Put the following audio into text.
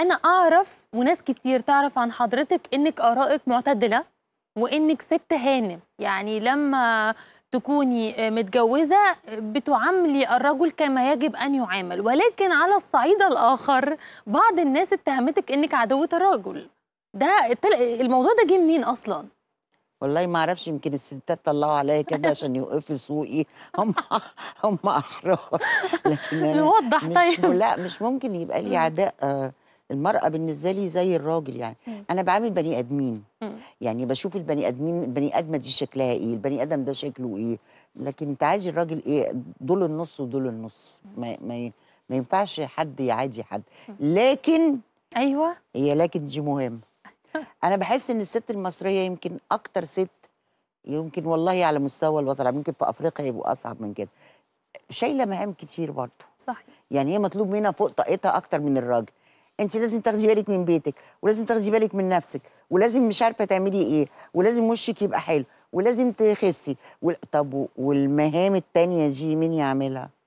انا اعرف وناس كتير تعرف عن حضرتك انك ارائك معتدله وانك ست هانم يعني لما تكوني متجوزه بتعاملي الرجل كما يجب ان يعامل ولكن على الصعيد الاخر بعض الناس اتهمتك انك عدوه الرجل ده الموضوع ده جه منين اصلا والله ما اعرفش يمكن الستات طلعوا عليا كده عشان يوقفوا سوقي هم هم احرار لكن انا نوضح مش طيب لا مش ممكن يبقى لي عداء المرأة بالنسبة لي زي الراجل يعني أنا بعامل بني آدمين يعني بشوف البني آدمين البني آدمة دي شكلها إيه البني آدم ده شكله إيه لكن تعالجي الراجل إيه دول النص ودول النص ما, ما, ما ينفعش حد يعادي حد لكن أيوة هي لكن دي مهمة أنا بحس إن الست المصرية يمكن أكتر ست يمكن والله على مستوى الوطن يمكن في أفريقيا يبقوا أصعب من كده شايله مهام كتير برضه صح يعني هي مطلوب منها فوق طاقتها اكتر من الراجل انت لازم تاخدي بالك من بيتك ولازم تاخدي بالك من نفسك ولازم مش عارفه تعملي ايه ولازم وشك يبقى حلو ولازم تخسي طب والمهام التانية دي مين يعملها